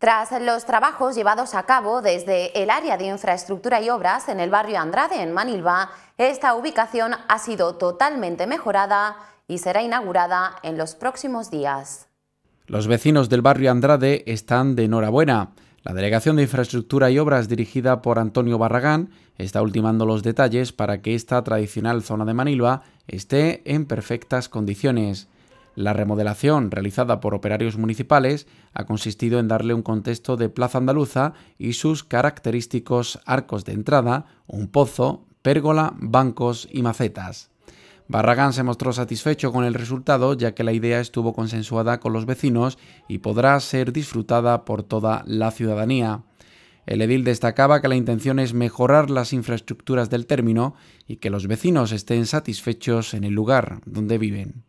Tras los trabajos llevados a cabo desde el área de infraestructura y obras en el barrio Andrade, en Manilva, esta ubicación ha sido totalmente mejorada y será inaugurada en los próximos días. Los vecinos del barrio Andrade están de enhorabuena. La Delegación de Infraestructura y Obras dirigida por Antonio Barragán está ultimando los detalles para que esta tradicional zona de Manilva esté en perfectas condiciones. La remodelación realizada por operarios municipales ha consistido en darle un contexto de plaza andaluza y sus característicos arcos de entrada, un pozo, pérgola, bancos y macetas. Barragán se mostró satisfecho con el resultado ya que la idea estuvo consensuada con los vecinos y podrá ser disfrutada por toda la ciudadanía. El edil destacaba que la intención es mejorar las infraestructuras del término y que los vecinos estén satisfechos en el lugar donde viven.